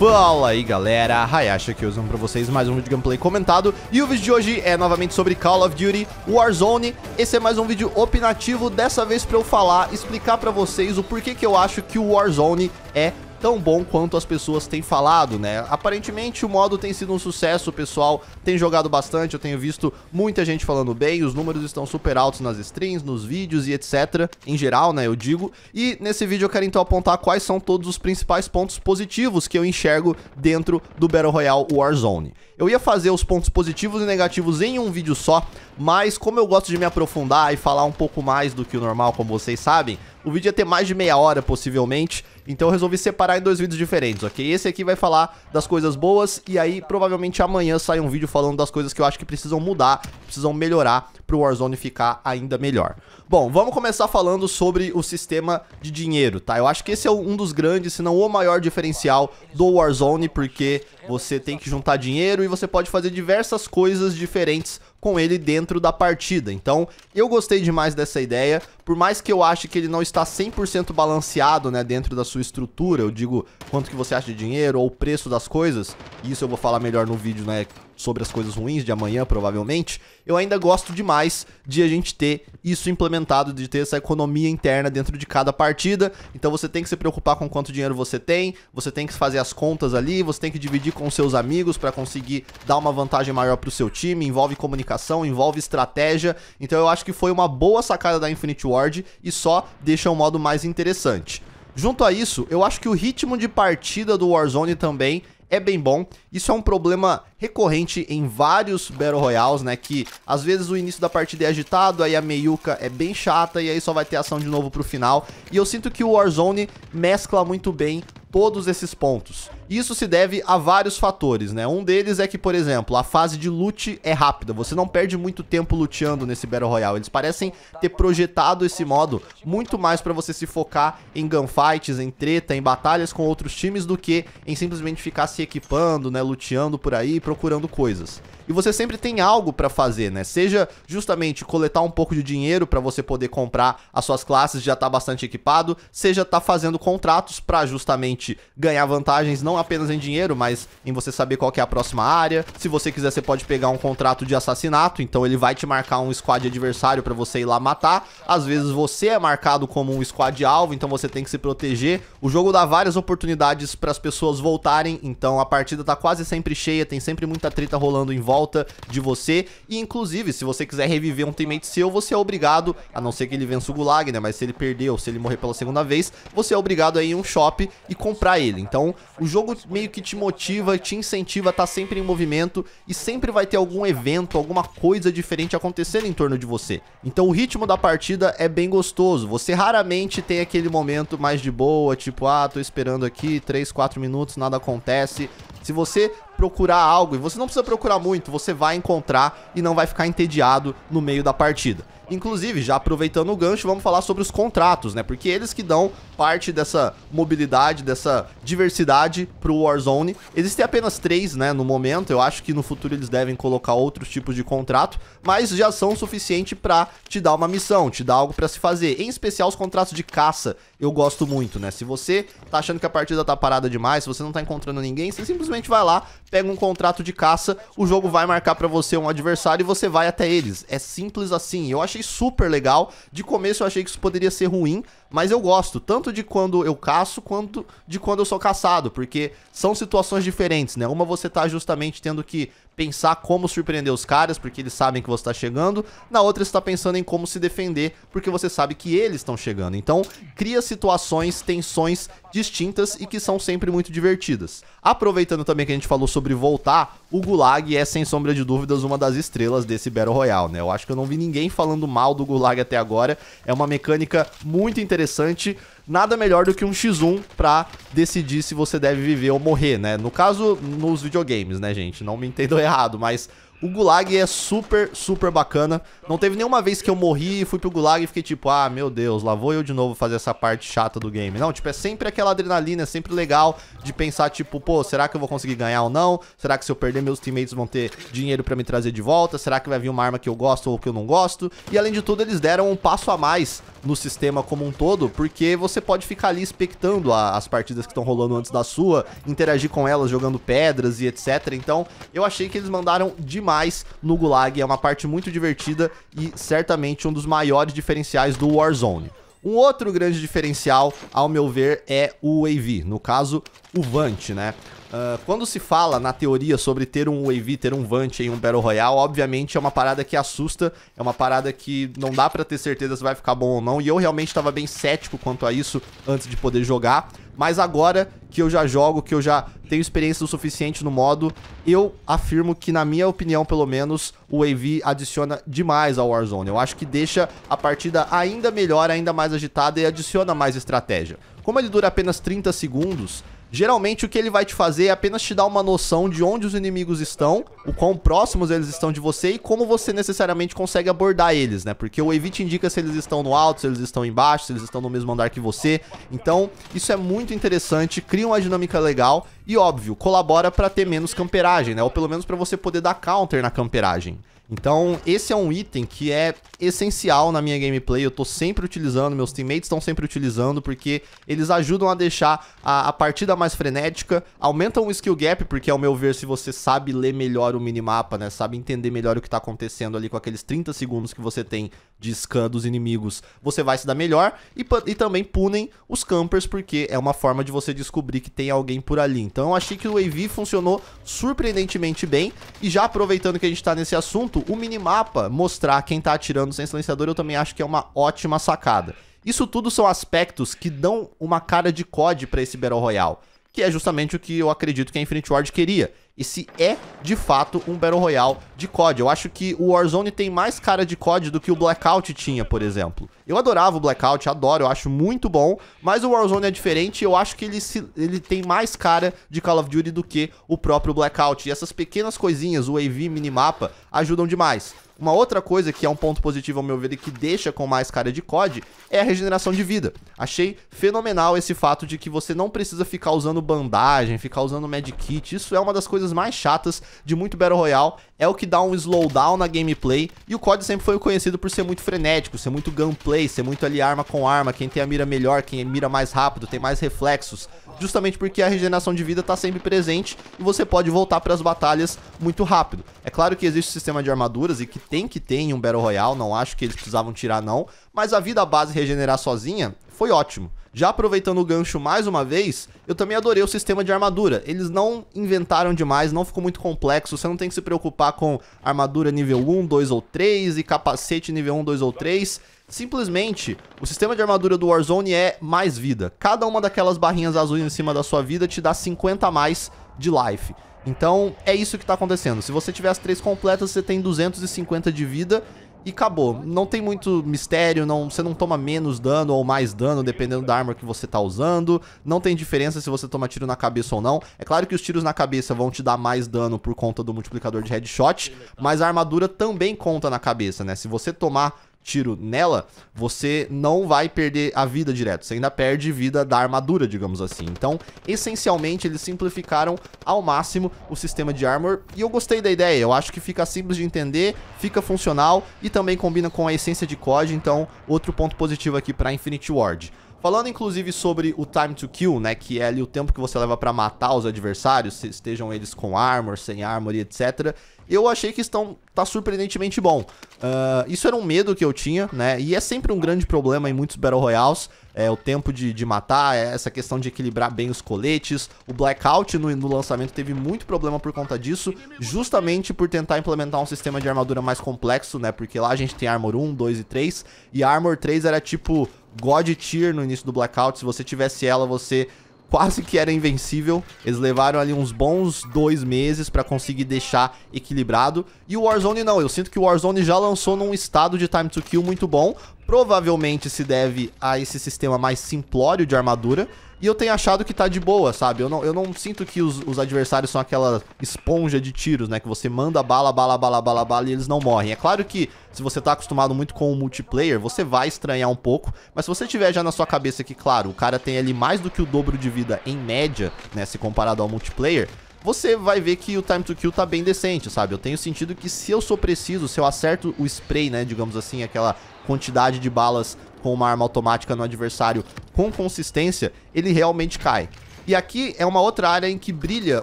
Fala aí galera, Hayashi aqui usando pra vocês mais um vídeo de gameplay comentado E o vídeo de hoje é novamente sobre Call of Duty Warzone Esse é mais um vídeo opinativo, dessa vez pra eu falar, explicar pra vocês o porquê que eu acho que o Warzone é tão bom quanto as pessoas têm falado, né? Aparentemente o modo tem sido um sucesso, o pessoal tem jogado bastante, eu tenho visto muita gente falando bem, os números estão super altos nas streams, nos vídeos e etc. Em geral, né, eu digo. E nesse vídeo eu quero então apontar quais são todos os principais pontos positivos que eu enxergo dentro do Battle Royale Warzone. Eu ia fazer os pontos positivos e negativos em um vídeo só, mas como eu gosto de me aprofundar e falar um pouco mais do que o normal, como vocês sabem, o vídeo ia ter mais de meia hora, possivelmente, então eu resolvi separar em dois vídeos diferentes, ok? Esse aqui vai falar das coisas boas e aí provavelmente amanhã sai um vídeo falando das coisas que eu acho que precisam mudar, precisam melhorar pro Warzone ficar ainda melhor. Bom, vamos começar falando sobre o sistema de dinheiro, tá? Eu acho que esse é um dos grandes, se não o maior diferencial do Warzone, porque você tem que juntar dinheiro e você pode fazer diversas coisas diferentes com ele dentro da partida. Então, eu gostei demais dessa ideia, por mais que eu ache que ele não está 100% balanceado, né, dentro da sua estrutura, eu digo quanto que você acha de dinheiro ou o preço das coisas, isso eu vou falar melhor no vídeo, né, sobre as coisas ruins de amanhã, provavelmente, eu ainda gosto demais de a gente ter isso implementado, de ter essa economia interna dentro de cada partida. Então você tem que se preocupar com quanto dinheiro você tem, você tem que fazer as contas ali, você tem que dividir com seus amigos para conseguir dar uma vantagem maior para o seu time. Envolve comunicação, envolve estratégia. Então eu acho que foi uma boa sacada da Infinite Ward e só deixa um modo mais interessante. Junto a isso, eu acho que o ritmo de partida do Warzone também é bem bom. Isso é um problema recorrente em vários Battle Royals, né? Que às vezes o início da partida é agitado, aí a meiuca é bem chata e aí só vai ter ação de novo pro final. E eu sinto que o Warzone mescla muito bem todos esses pontos. Isso se deve a vários fatores, né? Um deles é que, por exemplo, a fase de loot é rápida. Você não perde muito tempo luteando nesse Battle Royale. Eles parecem ter projetado esse modo muito mais para você se focar em gunfights, em treta, em batalhas com outros times do que em simplesmente ficar se equipando, né, luteando por aí, procurando coisas. E você sempre tem algo para fazer, né? Seja justamente coletar um pouco de dinheiro para você poder comprar as suas classes, já tá bastante equipado, seja tá fazendo contratos para justamente ganhar vantagens não apenas em dinheiro, mas em você saber qual é a próxima área. Se você quiser, você pode pegar um contrato de assassinato, então ele vai te marcar um squad adversário para você ir lá matar. Às vezes você é marcado como um squad alvo, então você tem que se proteger. O jogo dá várias oportunidades para as pessoas voltarem, então a partida tá quase sempre cheia, tem sempre muita treta rolando em volta volta de você. E inclusive, se você quiser reviver um teammate seu, você é obrigado, a não ser que ele vença o Gulag, né? Mas se ele perder ou se ele morrer pela segunda vez, você é obrigado a ir em um shop e comprar ele. Então, o jogo meio que te motiva, te incentiva a estar tá sempre em movimento e sempre vai ter algum evento, alguma coisa diferente acontecendo em torno de você. Então, o ritmo da partida é bem gostoso. Você raramente tem aquele momento mais de boa, tipo, ah, tô esperando aqui 3, 4 minutos, nada acontece. Se você procurar algo. E você não precisa procurar muito, você vai encontrar e não vai ficar entediado no meio da partida. Inclusive, já aproveitando o gancho, vamos falar sobre os contratos, né? Porque eles que dão parte dessa mobilidade, dessa diversidade pro Warzone. Existem apenas três, né, no momento. Eu acho que no futuro eles devem colocar outros tipos de contrato, mas já são o suficiente para te dar uma missão, te dar algo para se fazer. Em especial os contratos de caça, eu gosto muito, né? Se você tá achando que a partida tá parada demais, se você não tá encontrando ninguém, você simplesmente vai lá, pega um contrato de caça, o jogo vai marcar para você um adversário e você vai até eles. É simples assim. Eu achei super legal. De começo eu achei que isso poderia ser ruim, mas eu gosto tanto de quando eu caço quanto de quando eu sou caçado, porque são situações diferentes, né? Uma você tá justamente tendo que pensar como surpreender os caras, porque eles sabem que você está chegando. Na outra, você está pensando em como se defender, porque você sabe que eles estão chegando. Então, cria situações, tensões distintas e que são sempre muito divertidas. Aproveitando também que a gente falou sobre voltar, o Gulag é, sem sombra de dúvidas, uma das estrelas desse Battle Royale, né? Eu acho que eu não vi ninguém falando mal do Gulag até agora. É uma mecânica muito interessante nada melhor do que um X1 pra decidir se você deve viver ou morrer, né? No caso, nos videogames, né, gente? Não me entendam errado, mas o Gulag é super, super bacana. Não teve nenhuma vez que eu morri e fui pro Gulag e fiquei tipo, ah, meu Deus, lá vou eu de novo fazer essa parte chata do game. Não, tipo, é sempre aquela adrenalina, é sempre legal de pensar, tipo, pô, será que eu vou conseguir ganhar ou não? Será que se eu perder, meus teammates vão ter dinheiro pra me trazer de volta? Será que vai vir uma arma que eu gosto ou que eu não gosto? E além de tudo, eles deram um passo a mais no sistema como um todo, porque você pode ficar ali expectando a, as partidas que estão rolando antes da sua, interagir com elas jogando pedras e etc. Então, eu achei que eles mandaram demais no Gulag, é uma parte muito divertida e certamente um dos maiores diferenciais do Warzone. Um outro grande diferencial, ao meu ver, é o Wavy, no caso, o Vant, né? Uh, quando se fala na teoria sobre ter um Wavy, ter um Vant em um Battle Royale, obviamente é uma parada que assusta, é uma parada que não dá para ter certeza se vai ficar bom ou não, e eu realmente estava bem cético quanto a isso antes de poder jogar, mas agora que eu já jogo, que eu já tenho experiência o suficiente no modo, eu afirmo que, na minha opinião, pelo menos, o AV adiciona demais ao Warzone. Eu acho que deixa a partida ainda melhor, ainda mais agitada e adiciona mais estratégia. Como ele dura apenas 30 segundos, Geralmente o que ele vai te fazer é apenas te dar uma noção de onde os inimigos estão, o quão próximos eles estão de você e como você necessariamente consegue abordar eles, né? Porque o Evite indica se eles estão no alto, se eles estão embaixo, se eles estão no mesmo andar que você. Então, isso é muito interessante, cria uma dinâmica legal e, óbvio, colabora para ter menos camperagem, né? Ou pelo menos para você poder dar counter na camperagem. Então, esse é um item que é essencial na minha gameplay, eu tô sempre utilizando, meus teammates estão sempre utilizando, porque eles ajudam a deixar a, a, partida mais frenética, aumentam o skill gap, porque ao meu ver, se você sabe ler melhor o minimapa, né, sabe entender melhor o que tá acontecendo ali com aqueles 30 segundos que você tem de scan dos inimigos, você vai se dar melhor, e, e também punem os campers, porque é uma forma de você descobrir que tem alguém por ali. Então eu achei que o AV funcionou surpreendentemente bem, e já aproveitando que a gente tá nesse assunto, ponto, o minimapa mostrar quem tá atirando sem silenciador, eu também acho que é uma ótima sacada. Isso tudo são aspectos que dão uma cara de COD para esse Battle Royale, que é justamente o que eu acredito que a infinite Ward queria e se é, de fato, um Battle Royale de COD. Eu acho que o Warzone tem mais cara de COD do que o Blackout tinha, por exemplo. Eu adorava o Blackout, adoro, eu acho muito bom, mas o Warzone é diferente eu acho que ele, se, ele tem mais cara de Call of Duty do que o próprio Blackout. E essas pequenas coisinhas, o AV minimapa, ajudam demais. Uma outra coisa que é um ponto positivo ao meu ver e que deixa com mais cara de COD é a regeneração de vida. Achei fenomenal esse fato de que você não precisa ficar usando bandagem, ficar usando medkit. Isso é uma das coisas coisas mais chatas de muito Battle Royale, é o que dá um slowdown na gameplay, e o COD sempre foi conhecido por ser muito frenético, ser muito gunplay, ser muito ali arma com arma, quem tem a mira melhor, quem mira mais rápido, tem mais reflexos, justamente porque a regeneração de vida está sempre presente e você pode voltar para as batalhas muito rápido. É claro que existe o um sistema de armaduras e que tem que ter em um Battle Royale, não acho que eles precisavam tirar não, mas a vida base regenerar sozinha foi ótimo. Já aproveitando o gancho mais uma vez, eu também adorei o sistema de armadura. Eles não inventaram demais, não ficou muito complexo. Você não tem que se preocupar com armadura nível 1, 2 ou 3 e capacete nível 1, 2 ou 3. Simplesmente, o sistema de armadura do Warzone é mais vida. Cada uma daquelas barrinhas azuis em cima da sua vida te dá 50 a mais de life. Então, é isso que tá acontecendo. Se você tiver as três completas, você tem 250 de vida e acabou. Não tem muito mistério, não, você não toma menos dano ou mais dano, dependendo da arma que você tá usando. Não tem diferença se você toma tiro na cabeça ou não. É claro que os tiros na cabeça vão te dar mais dano por conta do multiplicador de headshot, mas a armadura também conta na cabeça, né? Se você tomar tiro nela, você não vai perder a vida direto. Você ainda perde vida da armadura, digamos assim. Então, essencialmente, eles simplificaram ao máximo o sistema de armor. E eu gostei da ideia. Eu acho que fica simples de entender, fica funcional e também combina com a essência de COD. Então, outro ponto positivo aqui para Infinity Ward. Falando inclusive sobre o time to kill, né, que é ali o tempo que você leva para matar os adversários, se estejam eles com armor, sem armor e etc. Eu achei que estão tá surpreendentemente bom. Uh, isso era um medo que eu tinha, né, e é sempre um grande problema em muitos Battle Royales, é o tempo de, de matar, é essa questão de equilibrar bem os coletes. O Blackout no, no lançamento teve muito problema por conta disso, justamente por tentar implementar um sistema de armadura mais complexo, né, porque lá a gente tem Armor 1, 2 e 3, e Armor 3 era tipo God Tier no início do Blackout. Se você tivesse ela, você quase que era invencível. Eles levaram ali uns bons dois meses pra conseguir deixar equilibrado. E o Warzone não, eu sinto que o Warzone já lançou num estado de time to kill muito bom, provavelmente se deve a esse sistema mais simplório de armadura. E eu tenho achado que tá de boa, sabe? Eu não, eu não sinto que os, os adversários são aquela esponja de tiros, né? Que você manda bala, bala, bala, bala, bala e eles não morrem. É claro que se você tá acostumado muito com o multiplayer, você vai estranhar um pouco. Mas se você tiver já na sua cabeça que, claro, o cara tem ali mais do que o dobro de vida em média, né? Se comparado ao multiplayer, você vai ver que o time to kill tá bem decente, sabe? Eu tenho sentido que se eu sou preciso, se eu acerto o spray, né, digamos assim, aquela quantidade de balas com uma arma automática no adversário com consistência, ele realmente cai. E aqui é uma outra área em que brilha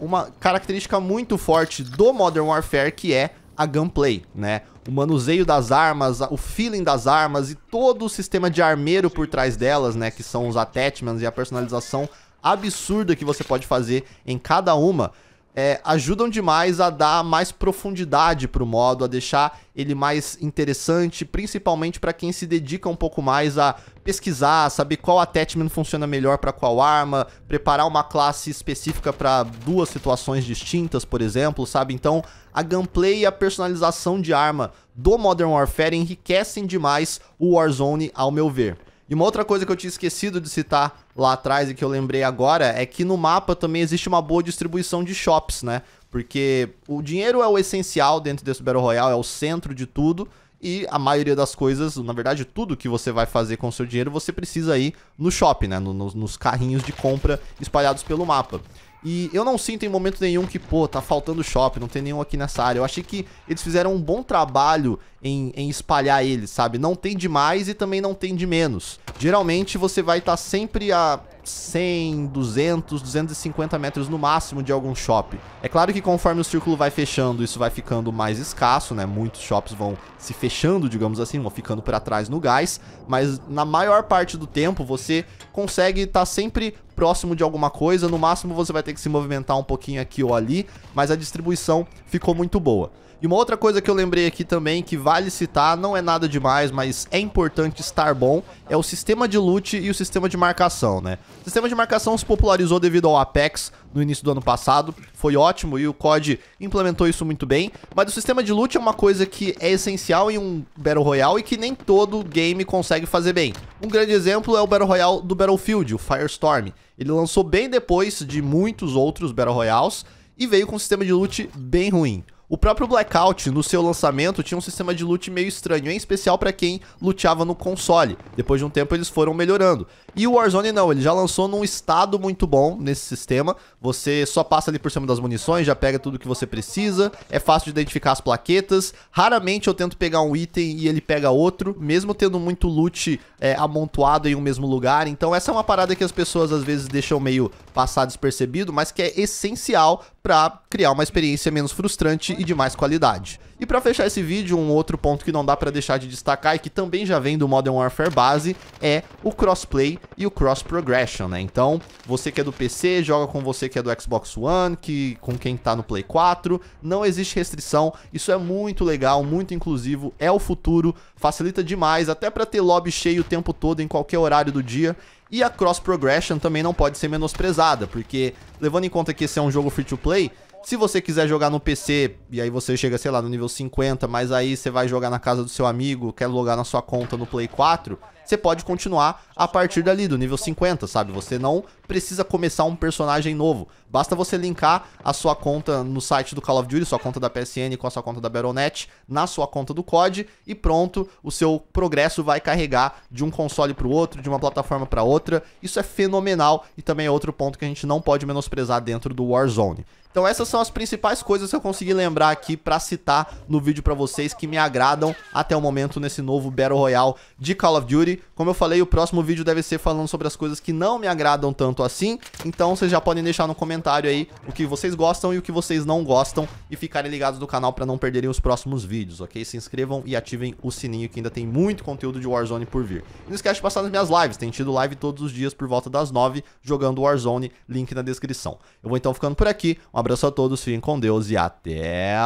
uma característica muito forte do Modern Warfare, que é a gunplay, né? O manuseio das armas, o feeling das armas e todo o sistema de armeiro por trás delas, né? Que são os attachments e a personalização absurda que você pode fazer em cada uma, é, ajudam demais a dar mais profundidade para o modo, a deixar ele mais interessante, principalmente para quem se dedica um pouco mais a pesquisar, saber qual attachment funciona melhor para qual arma, preparar uma classe específica para duas situações distintas, por exemplo, sabe? Então, a gameplay e a personalização de arma do Modern Warfare enriquecem demais o Warzone, ao meu ver. E uma outra coisa que eu tinha esquecido de citar lá atrás e que eu lembrei agora é que no mapa também existe uma boa distribuição de shops, né? Porque o dinheiro é o essencial dentro desse Battle Royale, é o centro de tudo. E a maioria das coisas, na verdade, tudo que você vai fazer com o seu dinheiro, você precisa ir no shopping, né? No, no, nos carrinhos de compra espalhados pelo mapa. E eu não sinto em momento nenhum que, pô, tá faltando shopping, não tem nenhum aqui nessa área. Eu achei que eles fizeram um bom trabalho em, em espalhar eles, sabe? Não tem de mais e também não tem de menos. Geralmente você vai estar tá sempre a 100, 200, 250 metros no máximo de algum shopping. É claro que conforme o círculo vai fechando, isso vai ficando mais escasso, né? Muitos shops vão se fechando, digamos assim, vão ficando para trás no gás. Mas na maior parte do tempo você consegue estar tá sempre próximo de alguma coisa, no máximo você vai ter que se movimentar um pouquinho aqui ou ali, mas a distribuição ficou muito boa. E uma outra coisa que eu lembrei aqui também, que vale citar, não é nada demais, mas é importante estar bom, é o sistema de loot e o sistema de marcação, né? O sistema de marcação se popularizou devido ao Apex no início do ano passado, foi ótimo e o COD implementou isso muito bem, mas o sistema de loot é uma coisa que é essencial em um Battle Royale e que nem todo game consegue fazer bem. Um grande exemplo é o Battle Royale do Battlefield, o Firestorm. Ele lançou bem depois de muitos outros Battle Royales e veio com um sistema de loot bem ruim. O próprio Blackout, no seu lançamento, tinha um sistema de loot meio estranho, em especial para quem luteava no console. Depois de um tempo eles foram melhorando. E o Warzone não, ele já lançou num estado muito bom nesse sistema. Você só passa ali por cima das munições, já pega tudo que você precisa, é fácil de identificar as plaquetas. Raramente eu tento pegar um item e ele pega outro, mesmo tendo muito loot é, amontoado em um mesmo lugar. Então essa é uma parada que as pessoas às vezes deixam meio passar despercebido, mas que é essencial para criar uma experiência menos frustrante e de mais qualidade. E para fechar esse vídeo, um outro ponto que não dá para deixar de destacar e que também já vem do Modern Warfare base é o crossplay e o cross progression, né? Então, você que é do PC joga com você que é do Xbox One, que com quem tá no Play 4, não existe restrição. Isso é muito legal, muito inclusivo, é o futuro, facilita demais até para ter lobby cheio o tempo todo em qualquer horário do dia. E a cross progression também não pode ser menosprezada, porque levando em conta que esse é um jogo free to play, se você quiser jogar no PC, e aí você chega, sei lá, no nível 50, mas aí você vai jogar na casa do seu amigo, quer logar na sua conta no Play 4, você pode continuar a partir dali, do nível 50, sabe? Você não precisa começar um personagem novo. Basta você linkar a sua conta no site do Call of Duty, sua conta da PSN com a sua conta da Battle.net, na sua conta do COD, e pronto, o seu progresso vai carregar de um console para o outro, de uma plataforma para outra. Isso é fenomenal e também é outro ponto que a gente não pode menosprezar dentro do Warzone. Então essas são as principais coisas que eu consegui lembrar aqui para citar no vídeo para vocês que me agradam até o momento nesse novo Battle Royale de Call of Duty. Como eu falei, o próximo vídeo deve ser falando sobre as coisas que não me agradam tanto assim, então vocês já podem deixar no comentário aí o que vocês gostam e o que vocês não gostam e ficarem ligados no canal para não perderem os próximos vídeos, ok? Se inscrevam e ativem o sininho que ainda tem muito conteúdo de Warzone por vir. E não esquece de passar nas minhas lives, tem tido live todos os dias por volta das 9 jogando Warzone, link na descrição. Eu vou então ficando por aqui, Abraço a todos, fiquem com Deus e até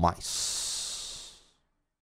mais.